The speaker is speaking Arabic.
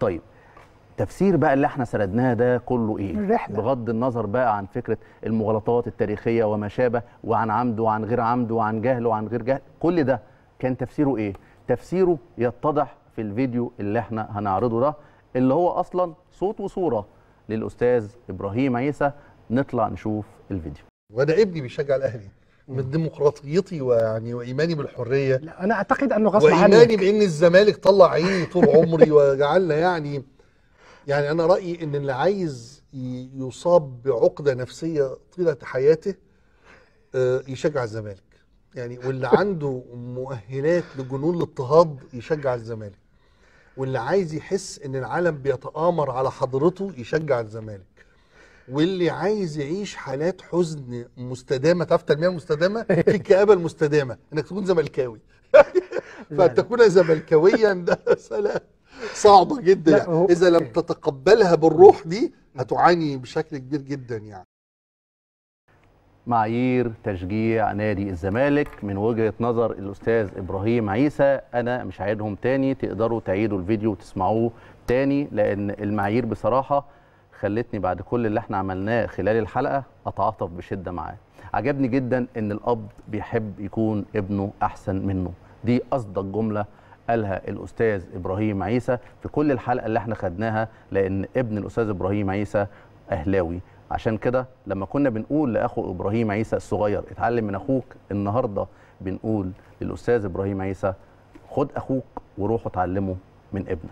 طيب تفسير بقى اللي احنا سردناه ده كله ايه الرحلة. بغض النظر بقى عن فكره المغالطات التاريخيه وما شابه وعن عمد وعن غير عمد وعن جهل وعن غير جهل كل ده كان تفسيره ايه تفسيره يتضح في الفيديو اللي احنا هنعرضه ده اللي هو اصلا صوت وصوره للاستاذ ابراهيم عيسى نطلع نشوف الفيديو وده ابني بيشجع الاهلي من ديمقراطيتي ويعني وايماني بالحريه لا انا اعتقد انه غصب عني وايماني بان الزمالك طلع عيني طول عمري وجعلنا يعني يعني انا رايي ان اللي عايز يصاب بعقده نفسيه طيله حياته آه، يشجع الزمالك يعني واللي عنده مؤهلات لجنون الاضطهاد يشجع الزمالك واللي عايز يحس ان العالم بيتآمر على حضرته يشجع الزمالك واللي عايز يعيش حالات حزن مستدامه تعرف التنميه المستدامه في الكآبه المستدامه انك تكون زملكاوي فان تكون زملكاويا ده مساله صعبه جدا يعني. اذا لم تتقبلها بالروح دي هتعاني بشكل كبير جدا يعني معايير تشجيع نادي الزمالك من وجهه نظر الاستاذ ابراهيم عيسى انا مش هعيدهم تاني تقدروا تعيدوا الفيديو وتسمعوه تاني لان المعايير بصراحه خلتني بعد كل اللي احنا عملناه خلال الحلقه اتعاطف بشده معاه عجبني جدا ان الاب بيحب يكون ابنه احسن منه دي اصدق جمله قالها الاستاذ ابراهيم عيسى في كل الحلقه اللي احنا خدناها لان ابن الاستاذ ابراهيم عيسى اهلاوي عشان كده لما كنا بنقول لاخو ابراهيم عيسى الصغير اتعلم من اخوك النهارده بنقول للاستاذ ابراهيم عيسى خد اخوك وروح اتعلمه من ابنك